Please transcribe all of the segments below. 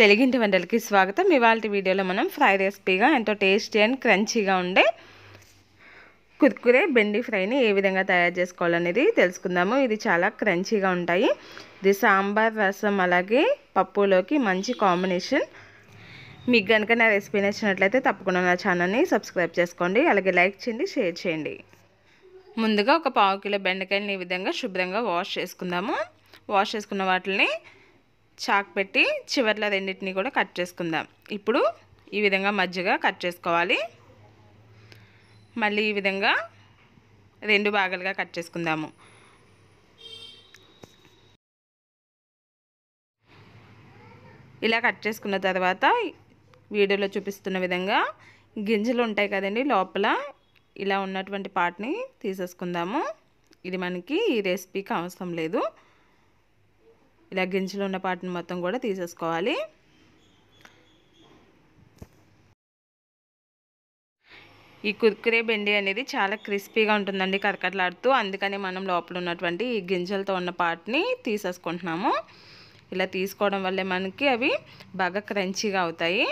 తెలిగింటి వంటలకి స్వాగతం ఇవాళ వీడియోలో మనం ఫ్రై రెసిపీగా ఎంతో టేస్టీ అండ్ క్రంచీగా ఉండే కుర్కురే బెండి ఫ్రైని ఏ విధంగా తయారు చేసుకోవాలనేది తెలుసుకుందాము ఇది చాలా క్రంచీగా ఉంటాయి ఇది సాంబార్ రసం అలాగే పప్పులోకి మంచి కాంబినేషన్ మీకు కనుక నా రెసిపీ నచ్చినట్లయితే తప్పకుండా నా ఛానల్ని సబ్స్క్రైబ్ చేసుకోండి అలాగే లైక్ చేయండి షేర్ చేయండి ముందుగా ఒక పావు కిలో బెండకాయలని ఈ విధంగా శుభ్రంగా వాష్ చేసుకుందాము వాష్ చేసుకున్న వాటిని చాక్ పెట్టి చివరిలో రెండింటినీ కూడా కట్ చేసుకుందాం ఇప్పుడు ఈ విధంగా మజ్జిగ కట్ చేసుకోవాలి మళ్ళీ ఈ విధంగా రెండు భాగాలుగా కట్ చేసుకుందాము ఇలా కట్ చేసుకున్న తర్వాత వీడియోలో చూపిస్తున్న విధంగా గింజలు ఉంటాయి కదండి లోపల ఇలా ఉన్నటువంటి పార్ట్ని తీసేసుకుందాము ఇది మనకి ఈ రెసిపీకి అవసరం లేదు ఇలా గింజలు ఉన్న పాటిని మొత్తం కూడా తీసేసుకోవాలి ఈ కుర్కురే బెండి అనేది చాలా క్రిస్పీగా ఉంటుందండి కరకట్లాడుతూ అందుకనే మనం లోపల ఉన్నటువంటి ఈ గింజలతో ఉన్న పార్ట్ని తీసేసుకుంటున్నాము ఇలా తీసుకోవడం వల్లే మనకి అవి బాగా క్రంచీగా అవుతాయి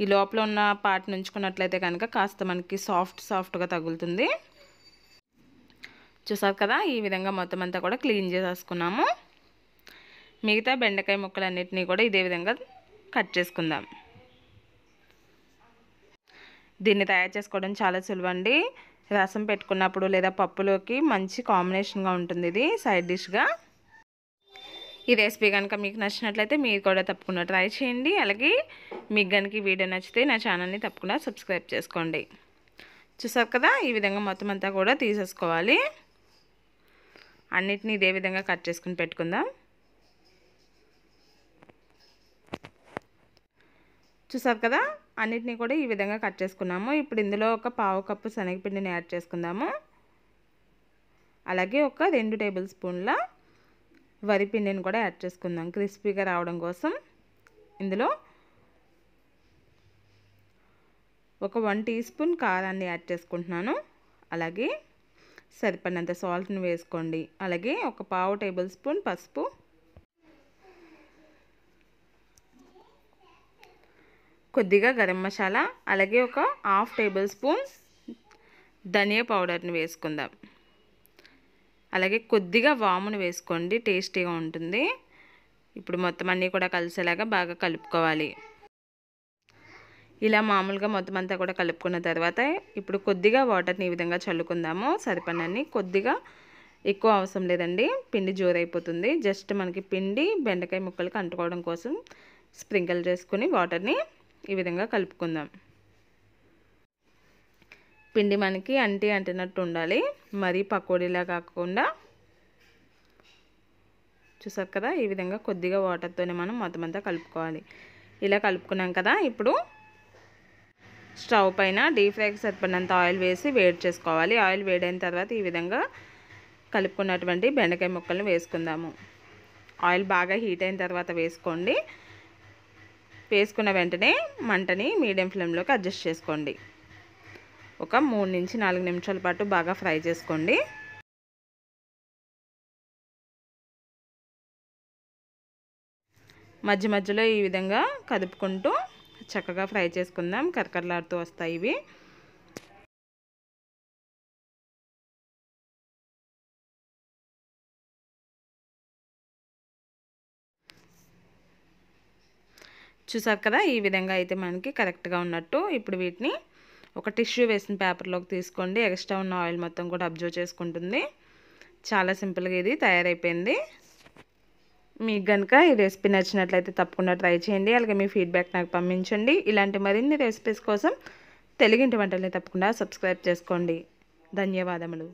ఈ లోపల ఉన్న పార్ట్ నుంచుకున్నట్లయితే కనుక కాస్త మనకి సాఫ్ట్ సాఫ్ట్గా తగులుతుంది చూసావు కదా ఈ విధంగా మొత్తం అంతా కూడా క్లీన్ చేసేసుకున్నాము మిగతా బెండకాయ ముక్కలన్నిటినీ కూడా ఇదే విధంగా కట్ చేసుకుందాం దీన్ని తయారు చేసుకోవడం చాలా సులువండి రసం పెట్టుకున్నప్పుడు లేదా పప్పులోకి మంచి కాంబినేషన్గా ఉంటుంది ఇది సైడ్ డిష్గా ఈ రెసిపీ కనుక మీకు నచ్చినట్లయితే మీరు కూడా తప్పకుండా ట్రై చేయండి అలాగే మీకు కనుక వీడియో నచ్చితే నా ఛానల్ని తప్పకుండా సబ్స్క్రైబ్ చేసుకోండి చూసారు కదా ఈ విధంగా మొత్తం అంతా కూడా తీసేసుకోవాలి అన్నిటినీ ఇదే విధంగా కట్ చేసుకుని పెట్టుకుందాం చూసారు కదా అన్నిటినీ కూడా ఈ విధంగా కట్ చేసుకున్నాము ఇప్పుడు ఇందులో ఒక పావు కప్పు శనగపిండిని యాడ్ చేసుకుందాము అలాగే ఒక రెండు టేబుల్ స్పూన్ల వరిపిండిని కూడా యాడ్ చేసుకుందాం క్రిస్పీగా రావడం కోసం ఇందులో ఒక వన్ టీ స్పూన్ కారాన్ని యాడ్ చేసుకుంటున్నాను అలాగే సరిపడినంత సాల్ట్ని వేసుకోండి అలాగే ఒక పావు టేబుల్ స్పూన్ పసుపు కొద్దిగా గరం మసాలా అలాగే ఒక హాఫ్ టేబుల్ స్పూన్ ధనియా పౌడర్ని వేసుకుందాం అలాగే కొద్దిగా వామును వేసుకోండి టేస్టీగా ఉంటుంది ఇప్పుడు మొత్తం అన్నీ కూడా కలిసేలాగా బాగా కలుపుకోవాలి ఇలా మామూలుగా మొత్తం అంతా కూడా కలుపుకున్న తర్వాత ఇప్పుడు కొద్దిగా వాటర్ని ఈ విధంగా చల్లుకుందాము సరిపడనని కొద్దిగా ఎక్కువ అవసరం లేదండి పిండి జోరైపోతుంది జస్ట్ మనకి పిండి బెండకాయ ముక్కలకు అంటుకోవడం కోసం స్ప్రింకిల్ చేసుకుని వాటర్ని ఈ విధంగా కలుపుకుందాం పిండి మనకి అంటి అంటినట్టు ఉండాలి మరీ పకోడీలా కాకుండా చూసారు కదా ఈ విధంగా కొద్దిగా వాటర్తోనే మనం మొత్తం అంతా కలుపుకోవాలి ఇలా కలుపుకున్నాం కదా ఇప్పుడు స్టవ్ పైన డీప్ ఫ్రైకి సరిపడినంత ఆయిల్ వేసి వేడి చేసుకోవాలి ఆయిల్ వేడైన తర్వాత ఈ విధంగా కలుపుకున్నటువంటి బెండకాయ ముక్కలను వేసుకుందాము ఆయిల్ బాగా హీట్ అయిన తర్వాత వేసుకోండి వేసుకున్న వెంటనే మంటని మీడియం ఫ్లేమ్లోకి అడ్జస్ట్ చేసుకోండి ఒక మూడు నుంచి నాలుగు నిమిషాల పాటు బాగా ఫ్రై చేసుకోండి మధ్య మధ్యలో ఈ విధంగా కదుపుకుంటూ చక్కగా ఫ్రై చేసుకుందాం కరకరలాడుతూ వస్తాయి ఇవి చూసారు కదా ఈ విధంగా అయితే మనకి కరెక్ట్గా ఉన్నట్టు ఇప్పుడు వీటిని ఒక టిష్యూ వేసిన పేపర్లోకి తీసుకోండి ఎక్స్ట్రా ఉన్న ఆయిల్ మొత్తం కూడా అబ్జర్వ్ చేసుకుంటుంది చాలా సింపుల్గా ఇది తయారైపోయింది మీకు కనుక ఈ రెసిపీ నచ్చినట్లయితే తప్పకుండా ట్రై చేయండి అలాగే మీ ఫీడ్బ్యాక్ నాకు పంపించండి ఇలాంటి మరిన్ని రెసిపీస్ కోసం తెలుగింటి వంటల్ని తప్పకుండా సబ్స్క్రైబ్ చేసుకోండి ధన్యవాదములు